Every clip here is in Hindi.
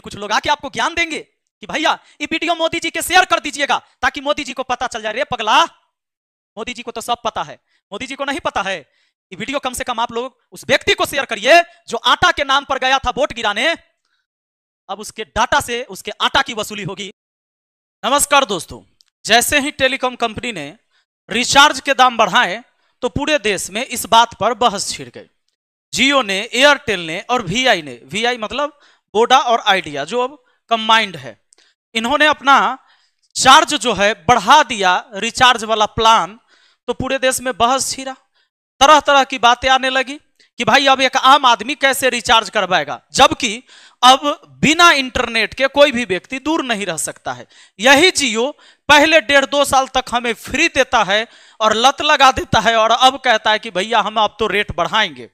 कुछ लोग आके आपको ज्ञान देंगे कि भैया ये वीडियो मोदी जी के शेयर कर दीजिएगा ताकि मोदी जी को पता चल जाए रे पगला मोदी जी को तो सब पता है मोदी जी को नहीं पता है ये वीडियो कम से कम आप लोग उस व्यक्ति को शेयर करिए जो आटा के नाम पर गया था वोट गिराने अब उसके डाटा से उसके आटा की वसूली होगी नमस्कार दोस्तों जैसे ही टेलीकॉम कंपनी ने रिचार्ज के दाम बढ़ाए तो पूरे देश में इस बात पर बहस छिड़ गई जियो ने एयरटेल ने और वी ने वी मतलब बोडा और आइडिया जो अब कंबाइंड है इन्होंने अपना चार्ज जो है बढ़ा दिया रिचार्ज वाला प्लान तो पूरे देश में बहस छिरा तरह तरह की बातें आने लगी कि भाई अब एक आम आदमी कैसे रिचार्ज करवाएगा जबकि अब बिना इंटरनेट के कोई भी व्यक्ति दूर नहीं रह सकता है यही जियो पहले डेढ़ दो साल तक हमें फ्री देता है और लत लगा देता है और अब कहता है कि भैया हम अब तो रेट बढ़ाएंगे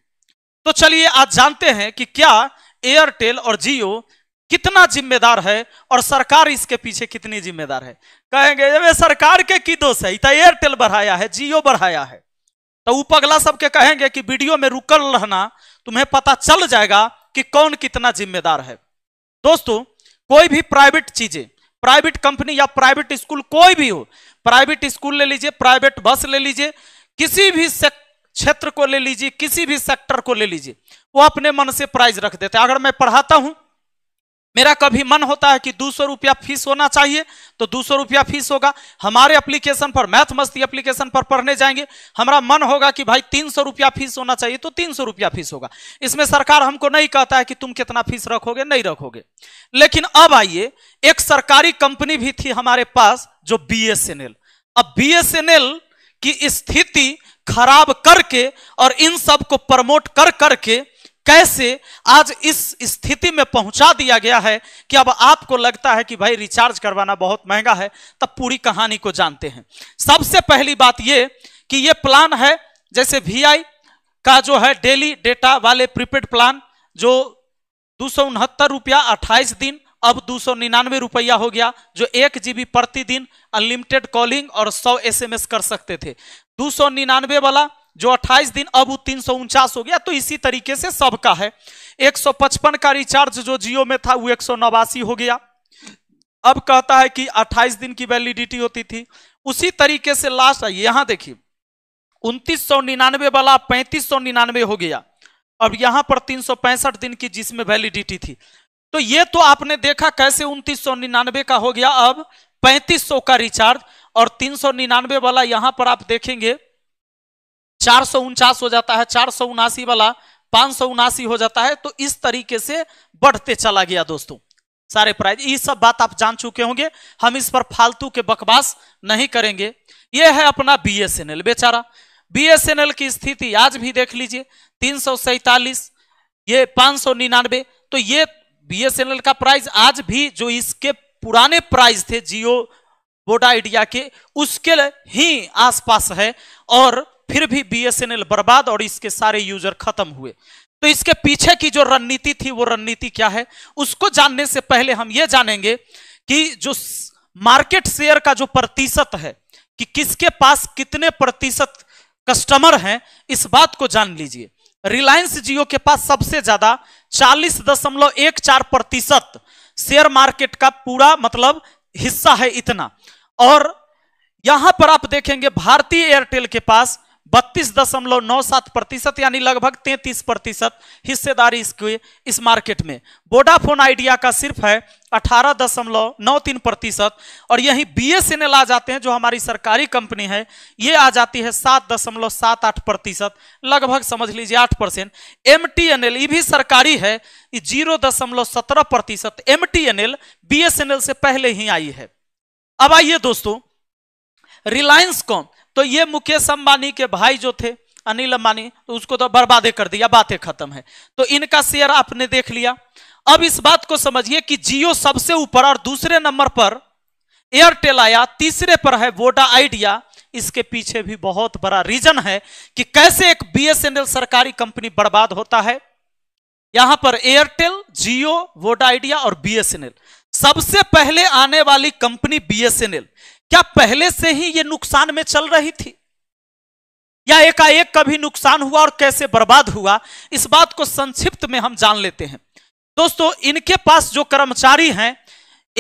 तो चलिए आज जानते हैं कि क्या एयरटेल और जियो कितना जिम्मेदार है और सरकार इसके पीछे कितनी जिम्मेदार है कहेंगे सरकार के की दोष है इतना एयरटेल बढ़ाया है जियो बढ़ाया है तो वो पगला सबके कहेंगे कि वीडियो में रुकल रहना तुम्हें पता चल जाएगा कि कौन कितना जिम्मेदार है दोस्तों कोई भी प्राइवेट चीजें प्राइवेट कंपनी या प्राइवेट स्कूल कोई भी हो प्राइवेट स्कूल ले लीजिए प्राइवेट बस ले लीजिए किसी भी क्षेत्र को ले लीजिए किसी भी सेक्टर को ले लीजिए वो अपने मन से प्राइज रख देते हैं अगर मैं पढ़ाता हूं मेरा कभी मन होता है कि दो सौ रुपया फीस होना चाहिए तो दो सौ रुपया फीस होगा हमारे एप्लीकेशन पर मैथ मस्ती एप्लीकेशन पर पढ़ने जाएंगे हमारा मन होगा कि भाई तीन सौ रुपया फीस होना चाहिए तो तीन सौ रुपया फीस होगा इसमें सरकार हमको नहीं कहता है कि तुम कितना फीस रखोगे नहीं रखोगे लेकिन अब आइए एक सरकारी कंपनी भी थी हमारे पास जो बी अब बी की स्थिति खराब करके और इन सबको प्रमोट कर करके कैसे आज इस स्थिति में पहुंचा दिया गया है कि अब आपको लगता है कि भाई रिचार्ज करवाना बहुत महंगा है तब पूरी कहानी को जानते हैं सबसे पहली बात यह कि यह प्लान है जैसे वी का जो है डेली डेटा वाले प्रीपेड प्लान जो दो सौ उनहत्तर रुपया अट्ठाईस दिन अब दो सौ निन्यानवे रुपया हो गया जो एक जीबी प्रतिदिन अनलिमिटेड कॉलिंग और सौ एसएमएस कर सकते थे दो सौ निन्यानवे वाला जो 28 दिन अब तीन सौ हो गया तो इसी तरीके से सबका है 155 का रिचार्ज जो जियो में था वो एक हो गया अब कहता है कि 28 दिन की वैलिडिटी होती थी उसी तरीके से लास्ट आई यहां देखिए उनतीस सौ निन्यानवे वाला पैंतीस सौ निन्यानवे हो गया अब यहां पर तीन सौ पैंसठ दिन की जिसमें वैलिडिटी थी तो ये तो आपने देखा कैसे उनतीस सौ निन्यानवे का हो गया अब पैंतीस सौ का रिचार्ज और तीन सौ निन्यानवे वाला यहां पर आप देखेंगे चार सौ उनचास हो जाता है चार सौ उनासी वाला पांच सौ उनासी हो जाता है तो इस तरीके से बढ़ते चला गया दोस्तों सारे प्राइज ये सब बात आप जान चुके होंगे हम इस पर फालतू के बकवास नहीं करेंगे ये है अपना बीएसएनएल बेचारा बीएसएनएल की स्थिति आज भी देख लीजिए तीन सौ सैतालीस ये पांच सौ निन्यानवे तो ये बीएसएनएल का प्राइस आज भी जो इसके पुराने प्राइस थे जियो वोडा आइडिया के उसके ही आसपास है और फिर भी बीएसएनएल बर्बाद और इसके सारे यूजर खत्म हुए तो इसके पीछे की जो रणनीति थी वो रणनीति क्या है उसको जानने से पहले हम ये जानेंगे कि जो मार्केट शेयर का जो प्रतिशत है कि किसके पास कितने प्रतिशत कस्टमर हैं इस बात को जान लीजिए रिलायंस जियो के पास सबसे ज्यादा चालीस दशमलव एक चार प्रतिशत शेयर मार्केट का पूरा मतलब हिस्सा है इतना और यहां पर आप देखेंगे भारतीय एयरटेल के पास बत्तीस दशमलव नौ सात प्रतिशत यानी लगभग तैतीस प्रतिशत हिस्सेदारी इसके इस मार्केट में वोडाफोन आइडिया का सिर्फ है अठारह दशमलव नौ तीन प्रतिशत और यही बी एस एन एल आ जाते हैं जो हमारी सरकारी कंपनी है ये आ जाती है सात दशमलव सात आठ प्रतिशत लगभग समझ लीजिए आठ percent M T N L ये भी सरकारी है ये जीरो दशमलव सत्रह प्रतिशत M T N L B S N L से पहले ही आई है अब आइए दोस्तों रिलायंस कॉम तो ये मुकेश अंबानी के भाई जो थे अनिल अंबानी तो उसको तो बर्बादे कर दिया बातें खत्म है तो इनका शेयर आपने देख लिया अब इस बात को समझिए कि जियो सबसे ऊपर और दूसरे नंबर पर एयरटेल आया तीसरे पर है वोडा आइडिया इसके पीछे भी बहुत बड़ा रीजन है कि कैसे एक बीएसएनएल सरकारी कंपनी बर्बाद होता है यहां पर एयरटेल जियो वोडा आइडिया और बीएसएनएल सबसे पहले आने वाली कंपनी बीएसएनएल क्या पहले से ही ये नुकसान में चल रही थी या एकाएक कभी नुकसान हुआ और कैसे बर्बाद हुआ इस बात को संक्षिप्त में हम जान लेते हैं दोस्तों इनके पास जो कर्मचारी हैं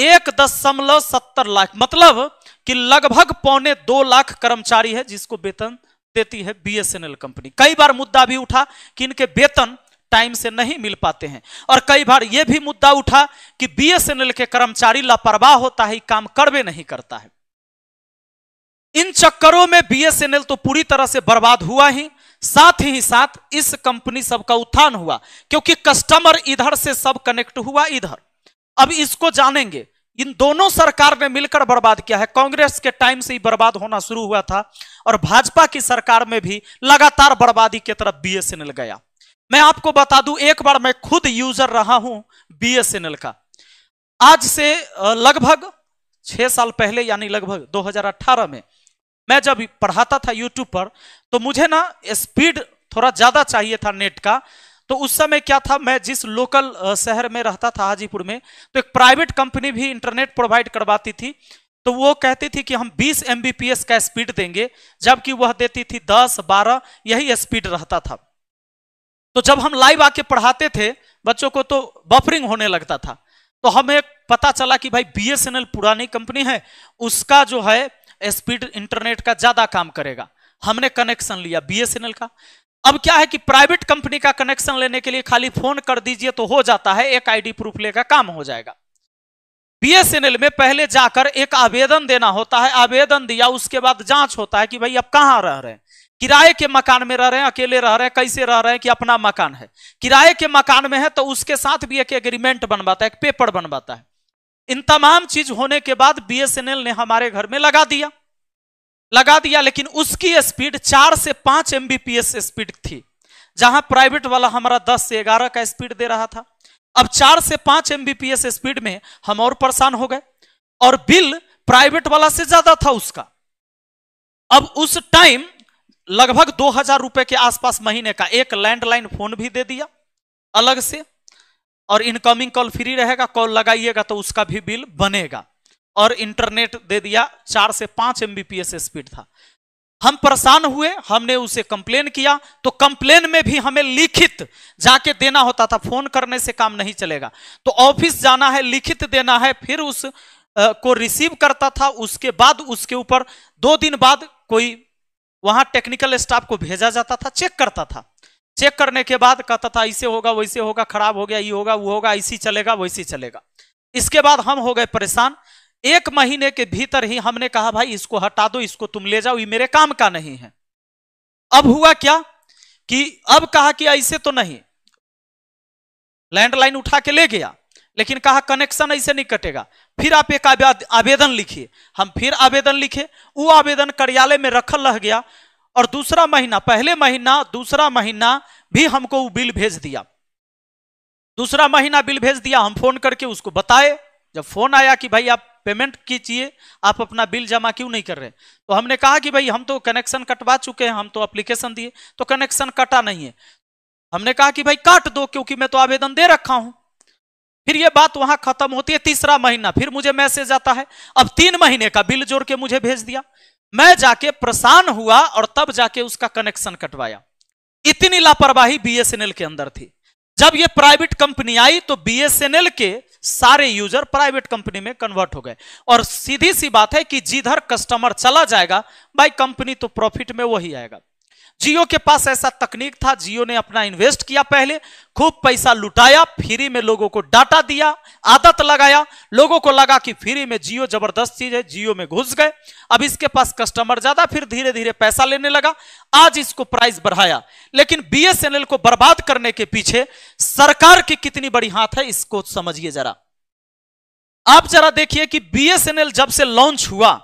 एक दशमलव सत्तर लाख मतलब कि लगभग पौने दो लाख कर्मचारी है जिसको वेतन देती है बीएसएनएल कंपनी कई बार मुद्दा भी उठा कि इनके वेतन टाइम से नहीं मिल पाते हैं और कई बार यह भी मुद्दा उठा कि बीएसएनएल के कर्मचारी लापरवाह होता है काम करवे नहीं करता है इन चक्करों में बीएसएनएल तो पूरी तरह से बर्बाद हुआ ही साथ ही साथ इस कंपनी सबका उत्थान हुआ क्योंकि कस्टमर इधर से सब कनेक्ट हुआ इधर अब इसको जानेंगे इन दोनों सरकार ने मिलकर बर्बाद किया है कांग्रेस के टाइम से ही बर्बाद होना शुरू हुआ था और भाजपा की सरकार में भी लगातार बर्बादी की तरफ बीएसएनएल गया मैं आपको बता दूं एक बार मैं खुद यूजर रहा हूं बीएसएनएल का आज से लगभग छह साल पहले यानी लगभग 2018 में मैं जब पढ़ाता था यूट्यूब पर तो मुझे ना स्पीड थोड़ा ज़्यादा चाहिए था नेट का तो उस समय क्या था मैं जिस लोकल शहर में रहता था हाजीपुर में तो एक प्राइवेट कंपनी भी इंटरनेट प्रोवाइड करवाती थी तो वो कहती थी कि हम 20 एम का स्पीड देंगे जबकि वह देती थी 10, 12 यही स्पीड रहता था तो जब हम लाइव आके पढ़ाते थे बच्चों को तो बफरिंग होने लगता था तो हमें पता चला कि भाई बी पुरानी कंपनी है उसका जो है स्पीड इंटरनेट का ज्यादा काम करेगा हमने कनेक्शन लिया बीएसएनएल का अब क्या है कि प्राइवेट कंपनी का कनेक्शन लेने के लिए खाली फोन कर दीजिए तो हो जाता है एक आईडी प्रूफ लेकर काम हो जाएगा बीएसएनएल में पहले जाकर एक आवेदन देना होता है आवेदन दिया उसके बाद जांच होता है कि भाई आप कहां रह रहे हैं किराए के मकान में रह रहे हैं अकेले रह रहे हैं कैसे रह रहे हैं कि अपना मकान है किराए के मकान में है तो उसके साथ भी एक एग्रीमेंट बनवाता है एक पेपर बनवाता है इन तमाम चीज होने के बाद बीएसएनएल ने हमारे घर में लगा दिया लगा दिया लेकिन उसकी स्पीड चार से पांच एमबीपीएस स्पीड थी जहां प्राइवेट वाला हमारा दस से ग्यारह का स्पीड दे रहा था अब चार से पांच एमबीपीएस स्पीड में हम और परेशान हो गए और बिल प्राइवेट वाला से ज्यादा था उसका अब उस टाइम लगभग दो हजार रुपए के आसपास महीने का एक लैंडलाइन फोन भी दे दिया अलग से और इनकमिंग कॉल फ्री रहेगा कॉल लगाइएगा तो उसका भी बिल बनेगा और इंटरनेट दे दिया चार से पांच एमबीपीएस स्पीड था हम परेशान हुए हमने उसे कंप्लेन किया तो कंप्लेन में भी हमें लिखित जाके देना होता था फोन करने से काम नहीं चलेगा तो ऑफिस जाना है लिखित देना है फिर उस आ, को रिसीव करता था उसके बाद उसके ऊपर दो दिन बाद कोई वहां टेक्निकल स्टाफ को भेजा जाता था चेक करता था चेक करने के बाद कहता था ऐसे होगा वैसे होगा खराब हो गया ये होगा वो होगा ऐसी चलेगा वैसे चलेगा इसके बाद हम हो गए परेशान एक महीने के भीतर ही हमने कहा भाई इसको हटा दो इसको तुम ले जाओ ये मेरे काम का नहीं है अब हुआ क्या कि अब कहा कि ऐसे तो नहीं लैंडलाइन उठा के ले गया लेकिन कहा कनेक्शन ऐसे नहीं कटेगा फिर आप एक आवेदन लिखिए हम फिर आवेदन लिखे वो आवेदन कार्यालय में रखल रह गया और दूसरा महीना पहले महीना दूसरा महीना भी हमको वो बिल भेज दिया दूसरा महीना बिल भेज दिया हम फोन करके उसको बताए जब फोन आया कि भाई आप पेमेंट कीजिए आप अपना बिल जमा क्यों नहीं कर रहे तो हमने कहा कि भाई हम तो कनेक्शन कटवा चुके हैं हम तो अप्लीकेशन दिए तो कनेक्शन कटा नहीं है हमने कहा कि भाई काट दो क्योंकि मैं तो आवेदन दे रखा हूं फिर ये बात वहां खत्म होती है तीसरा महीना फिर मुझे मैसेज आता है अब तीन महीने का बिल जोड़ के मुझे भेज दिया मैं जाके प्रसान हुआ और तब जाके उसका कनेक्शन कटवाया इतनी लापरवाही बीएसएनएल के अंदर थी जब ये प्राइवेट कंपनी आई तो बीएसएनएल के सारे यूजर प्राइवेट कंपनी में कन्वर्ट हो गए और सीधी सी बात है कि जिधर कस्टमर चला जाएगा भाई कंपनी तो प्रॉफिट में वही आएगा जियो के पास ऐसा तकनीक था जियो ने अपना इन्वेस्ट किया पहले खूब पैसा लुटाया फ्री में लोगों को डाटा दिया आदत लगाया लोगों को लगा कि फ्री में जियो जबरदस्त चीज है जियो में घुस गए अब इसके पास कस्टमर ज्यादा फिर धीरे धीरे पैसा लेने लगा आज इसको प्राइस बढ़ाया लेकिन बीएसएनएल को बर्बाद करने के पीछे सरकार की कितनी बड़ी हाथ है इसको समझिए जरा आप जरा देखिए कि बीएसएनएल जब से लॉन्च हुआ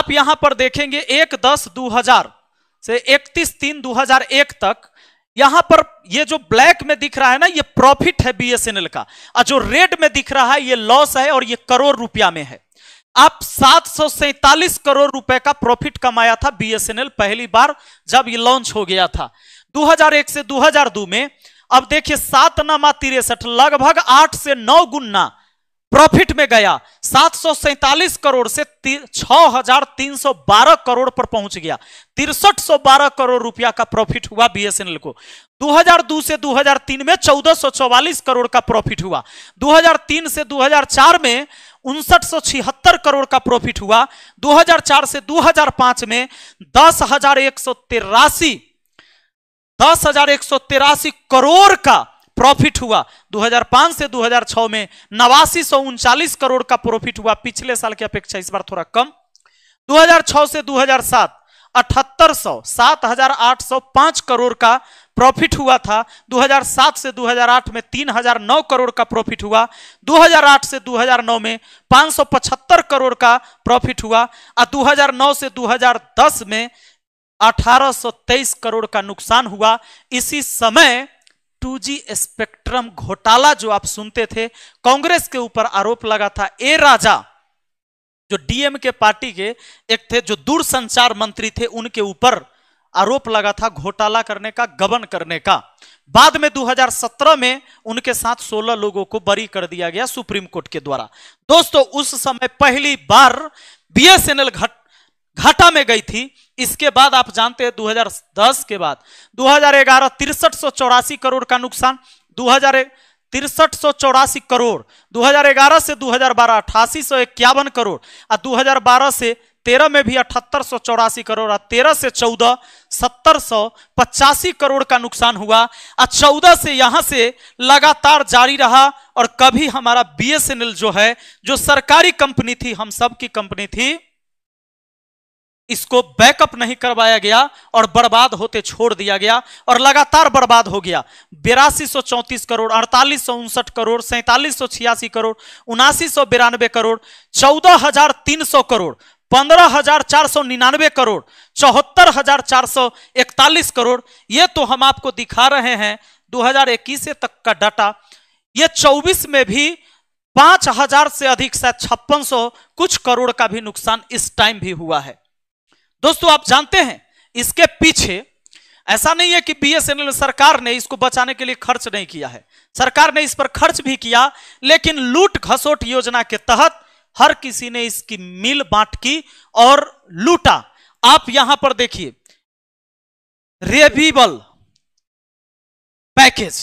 आप यहां पर देखेंगे एक दस दो हजार से 31 तीन 2001 तक यहां पर ये जो ब्लैक में दिख रहा है ना ये प्रॉफिट है बीएसएनएल का और जो रेड में दिख रहा है ये लॉस है और ये करोड़ रुपया में है आप सात करोड़ रुपए का प्रॉफिट कमाया था बीएसएनएल पहली बार जब ये लॉन्च हो गया था 2001 से 2002 में अब देखिए सात नमा तिरसठ लगभग आठ से नौ गुना प्रॉफिट में गया सात करोड़ से छह करोड़ पर पहुंच गया तिरसठ करोड़ रुपया का प्रॉफिट हुआ बीएसएनएल को 2002 से 2003 में चौवालीस करोड़ का प्रॉफिट हुआ 2003 से 2004 में उनसठ करोड़ का प्रॉफिट हुआ 2004 से 2005 में दस हजार एक सौ तिरासी दस हजार एक सौ तिरासी करोड़ का प्रॉफिट हुआ 2005 से 2006 में नवासी करोड़ का प्रॉफिट हुआ पिछले साल की अपेक्षा इस बार थोड़ा कम 2006 से 2007 अठहत्तर सौ करोड़ का प्रॉफिट हुआ था 2007 से 2008 में 3009 करोड़ का प्रॉफिट हुआ 2008 से 2009 में 575 करोड़ का प्रॉफिट हुआ और 2009 से 2010 में तेईस करोड़ का नुकसान हुआ इसी समय टू जी स्पेक्ट्रम घोटाला जो आप सुनते थे कांग्रेस के ऊपर आरोप लगा था ए राजा जो डीएम के पार्टी के एक थे जो दूरसंचार मंत्री थे उनके ऊपर आरोप लगा था घोटाला करने का गबन करने का बाद में 2017 में उनके साथ 16 लोगों को बरी कर दिया गया सुप्रीम कोर्ट के द्वारा दोस्तों उस समय पहली बार बीएसएनएल घट घाटा में गई थी इसके बाद आप जानते हैं 2010 के बाद 2011 तिरसठ सौ चौरासी करोड़ का नुकसान दो हजार तिरसठ सौ चौरासी करोड़ 2011 से 2012 अठासी सौ इक्यावन करोड़ और 2012 से तेरह में भी अठहत्तर सौ चौरासी करोड़ और तेरह से चौदह सत्तर सौ पचासी करोड़ का नुकसान हुआ और चौदह से यहां से लगातार जारी रहा और कभी हमारा बीएसएनएल जो है जो सरकारी कंपनी थी हम सब की कंपनी थी इसको बैकअप नहीं करवाया गया और बर्बाद होते छोड़ दिया गया और लगातार बर्बाद हो गया बिरासी सौ चौंतीस करोड़ अड़तालीस सौ उनसठ करोड़ सैंतालीस सौ छियासी करोड़ उनासी सौ बिरानवे करोड़ चौदह हजार तीन सौ करोड़ पंद्रह हजार चार सौ निन्यानवे करोड़ चौहत्तर हजार चार सौ इकतालीस करोड़ ये तो हम आपको दिखा रहे हैं 2021 से तक का डाटा ये 24 में भी पांच हजार से अधिक शायद छप्पन कुछ करोड़ का भी नुकसान इस टाइम भी हुआ है दोस्तों आप जानते हैं इसके पीछे ऐसा नहीं है कि बीएसएनएल सरकार ने इसको बचाने के लिए खर्च नहीं किया है सरकार ने इस पर खर्च भी किया लेकिन लूट घसोट योजना के तहत हर किसी ने इसकी मिल बांट की और लूटा आप यहां पर देखिए रेबीबल पैकेज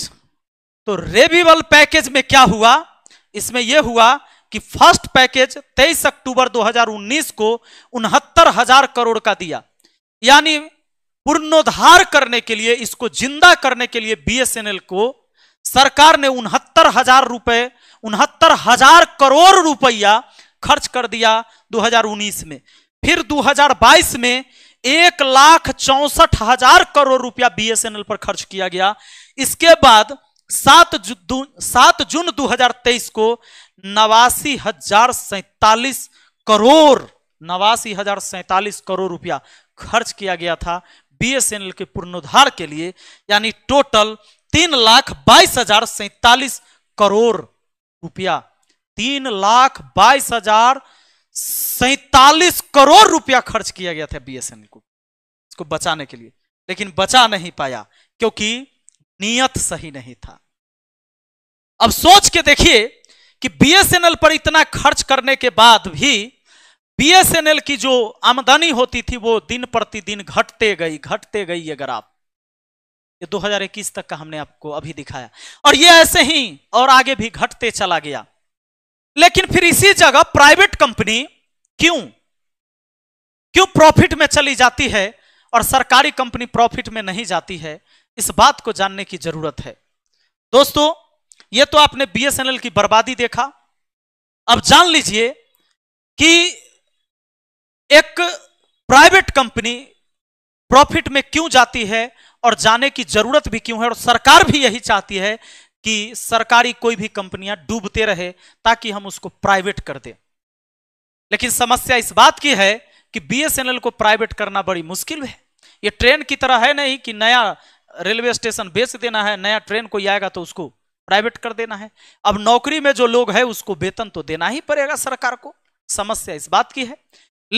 तो रेबीबल पैकेज में क्या हुआ इसमें यह हुआ कि फर्स्ट पैकेज 23 अक्टूबर 2019 को उनहत्तर हजार करोड़ का दिया यानी पूर्णोद्धार करने के लिए इसको जिंदा करने के लिए बीएसएनएल को सरकार ने उनहत्तर हजार रुपए उनहत्तर हजार करोड़ रुपया खर्च कर दिया 2019 में फिर 2022 में एक लाख चौसठ हजार करोड़ रुपया बीएसएनएल पर खर्च किया गया इसके बाद सात जून सात जून 2023 को नवासी हजार सैतालीस करोड़ नवासी हजार सैतालीस करोड़ रुपया खर्च किया गया था बीएसएनएल के पुनरुद्धार के लिए यानी टोटल तीन लाख बाईस हजार सैतालीस करोड़ रुपया तीन लाख बाईस हजार सैतालीस करोड़ रुपया खर्च किया गया था बीएसएनएल को इसको बचाने के लिए लेकिन बचा नहीं पाया क्योंकि नियत सही नहीं था अब सोच के देखिए कि बीएसएनएल पर इतना खर्च करने के बाद भी बीएसएनएल की जो आमदनी होती थी वो दिन प्रतिदिन घटते गई घटते गई अगर आप ये 2021 तक का हमने आपको अभी दिखाया और ये ऐसे ही और आगे भी घटते चला गया लेकिन फिर इसी जगह प्राइवेट कंपनी क्यों क्यों प्रॉफिट में चली जाती है और सरकारी कंपनी प्रॉफिट में नहीं जाती है इस बात को जानने की जरूरत है दोस्तों यह तो आपने बीएसएनएल की बर्बादी देखा अब जान लीजिए कि एक प्राइवेट कंपनी प्रॉफिट में क्यों जाती है और जाने की जरूरत भी क्यों है और सरकार भी यही चाहती है कि सरकारी कोई भी कंपनियां डूबते रहे ताकि हम उसको प्राइवेट कर दें लेकिन समस्या इस बात की है कि बीएसएनएल को प्राइवेट करना बड़ी मुश्किल है ये ट्रेन की तरह है नहीं कि नया रेलवे स्टेशन बेच देना है नया ट्रेन कोई आएगा तो उसको प्राइवेट कर देना है अब नौकरी में जो लोग है उसको वेतन तो देना ही पड़ेगा सरकार को समस्या इस बात की है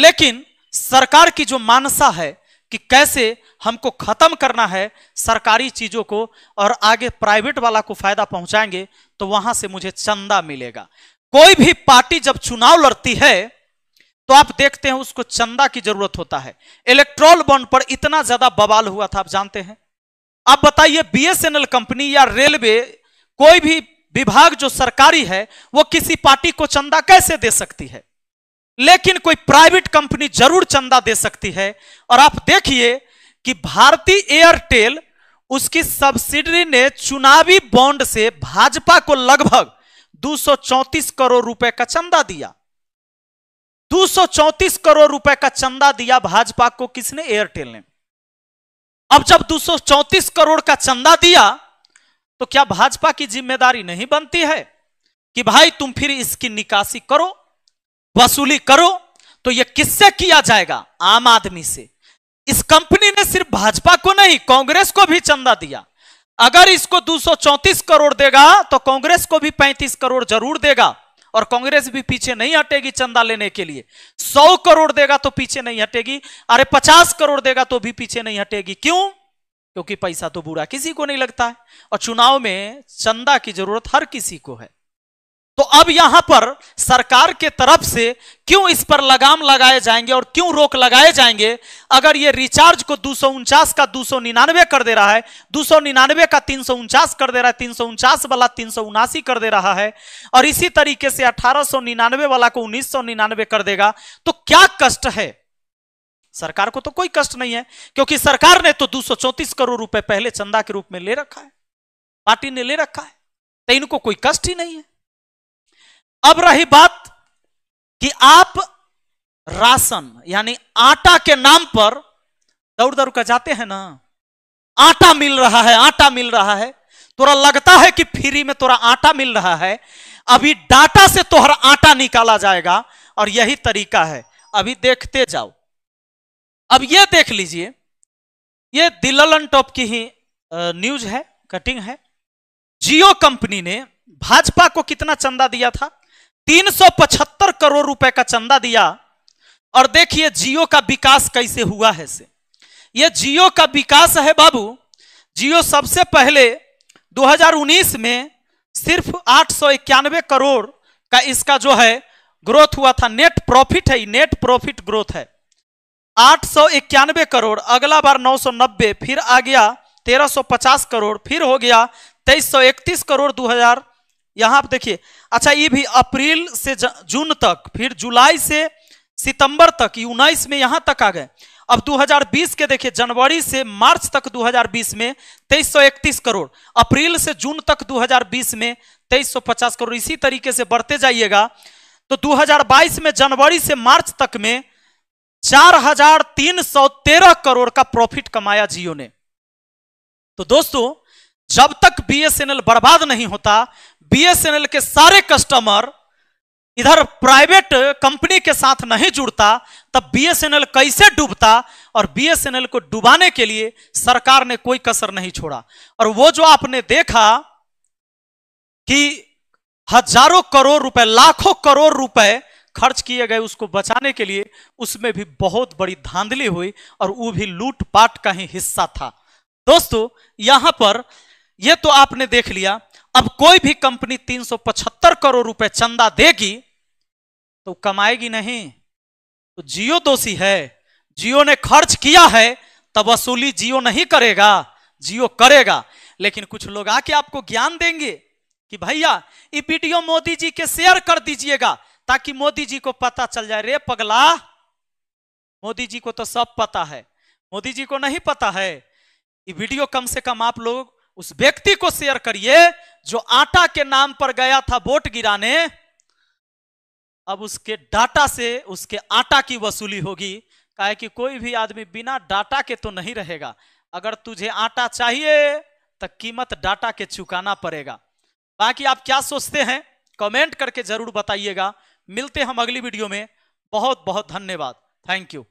लेकिन सरकार की जो मानसा है कि कैसे हमको खत्म करना है सरकारी चीजों को और आगे प्राइवेट वाला को फायदा पहुंचाएंगे तो वहां से मुझे चंदा मिलेगा कोई भी पार्टी जब चुनाव लड़ती है तो आप देखते हैं उसको चंदा की जरूरत होता है इलेक्ट्रोल बॉन्ड पर इतना ज्यादा बवाल हुआ था आप जानते हैं आप बताइए बीएसएनएल कंपनी या रेलवे कोई भी विभाग जो सरकारी है वो किसी पार्टी को चंदा कैसे दे सकती है लेकिन कोई प्राइवेट कंपनी जरूर चंदा दे सकती है और आप देखिए कि भारतीय एयरटेल उसकी सब्सिडरी ने चुनावी बॉन्ड से भाजपा को लगभग 234 करोड़ रुपए का चंदा दिया 234 करोड़ रुपए का चंदा दिया भाजपा को किसने एयरटेल ने अब जब 234 करोड़ का चंदा दिया तो क्या भाजपा की जिम्मेदारी नहीं बनती है कि भाई तुम फिर इसकी निकासी करो वसूली करो तो यह किससे किया जाएगा आम आदमी से इस कंपनी ने सिर्फ भाजपा को नहीं कांग्रेस को भी चंदा दिया अगर इसको 234 करोड़ देगा तो कांग्रेस को भी 35 करोड़ जरूर देगा और कांग्रेस भी पीछे नहीं हटेगी चंदा लेने के लिए 100 करोड़ देगा तो पीछे नहीं हटेगी अरे 50 करोड़ देगा तो भी पीछे नहीं हटेगी क्यों क्योंकि पैसा तो बुरा किसी को नहीं लगता है और चुनाव में चंदा की जरूरत हर किसी को है तो अब यहां पर सरकार के तरफ से क्यों इस पर लगाम लगाए जाएंगे और क्यों रोक लगाए जाएंगे अगर ये रिचार्ज को दो का दो कर दे रहा है दो का तीन कर दे रहा है तीन वाला तीन कर दे रहा है और इसी तरीके से अठारह वाला को उन्नीस कर देगा तो क्या कष्ट है सरकार को तो कोई कष्ट नहीं है क्योंकि सरकार ने तो दो करोड़ रुपए पहले चंदा के रूप में ले रखा है पार्टी ने ले रखा है तो इनको कोई कष्ट ही नहीं है अब रही बात कि आप राशन यानी आटा के नाम पर दौड़ दौड़ कर जाते हैं ना आटा मिल रहा है आटा मिल रहा है तोरा लगता है कि फ्री में तोरा आटा मिल रहा है अभी डाटा से तोहरा आटा निकाला जाएगा और यही तरीका है अभी देखते जाओ अब ये देख लीजिए ये दिललन टॉप की ही न्यूज है कटिंग है जियो कंपनी ने भाजपा को कितना चंदा दिया था 375 करोड़ रुपए का चंदा दिया और देखिए जियो का विकास कैसे हुआ है से यह जियो का विकास है बाबू जियो सबसे पहले 2019 में सिर्फ आठ करोड़ का इसका जो है ग्रोथ हुआ था नेट प्रॉफिट है नेट प्रॉफिट ग्रोथ है आठ सौ इक्यानवे करोड़ अगला बार नौ सौ नब्बे फिर आ गया तेरह सौ पचास करोड़ फिर हो गया तेईस सौ इकतीस करोड़ दो हजार यहाँ आप देखिए अच्छा ये भी अप्रैल से जून तक फिर जुलाई से सितंबर तक उन्नीस में यहाँ तक आ गए अब 2020 के देखिए जनवरी से मार्च तक 2020 में 2331 करोड़ अप्रैल से जून तक 2020 में 2350 करोड़ इसी तरीके से बढ़ते जाइएगा तो 2022 में जनवरी से मार्च तक में चार हजार तीन सौ तेरह करोड़ का प्रॉफिट कमाया जियो ने तो दोस्तों जब तक बीएसएनएल बर्बाद नहीं होता बीएसएनएल के सारे कस्टमर इधर प्राइवेट कंपनी के साथ नहीं जुड़ता तब बीएसएनएल कैसे डूबता और बीएसएनएल को डुबाने के लिए सरकार ने कोई कसर नहीं छोड़ा और वो जो आपने देखा कि हजारों करोड़ रुपए लाखों करोड़ रुपए खर्च किए गए उसको बचाने के लिए उसमें भी बहुत बड़ी धांधली हुई और वो भी लूटपाट का ही हिस्सा था दोस्तों यहां पर यह तो आपने देख लिया अब कोई भी कंपनी 375 करोड़ रुपए चंदा देगी तो कमाएगी नहीं तो जियो दोषी है जियो ने खर्च किया है तब वसूली जियो नहीं करेगा जियो करेगा लेकिन कुछ लोग आके आपको ज्ञान देंगे कि भैया ये वीडियो मोदी जी के शेयर कर दीजिएगा ताकि मोदी जी को पता चल जाए रे पगला मोदी जी को तो सब पता है मोदी जी को नहीं पता है ये वीडियो कम से कम आप लोग उस व्यक्ति को शेयर करिए जो आटा के नाम पर गया था वोट गिराने अब उसके डाटा से उसके आटा की वसूली होगी काहे कि कोई भी आदमी बिना डाटा के तो नहीं रहेगा अगर तुझे आटा चाहिए तो कीमत डाटा के चुकाना पड़ेगा बाकी आप क्या सोचते हैं कमेंट करके जरूर बताइएगा मिलते हम अगली वीडियो में बहुत बहुत धन्यवाद थैंक यू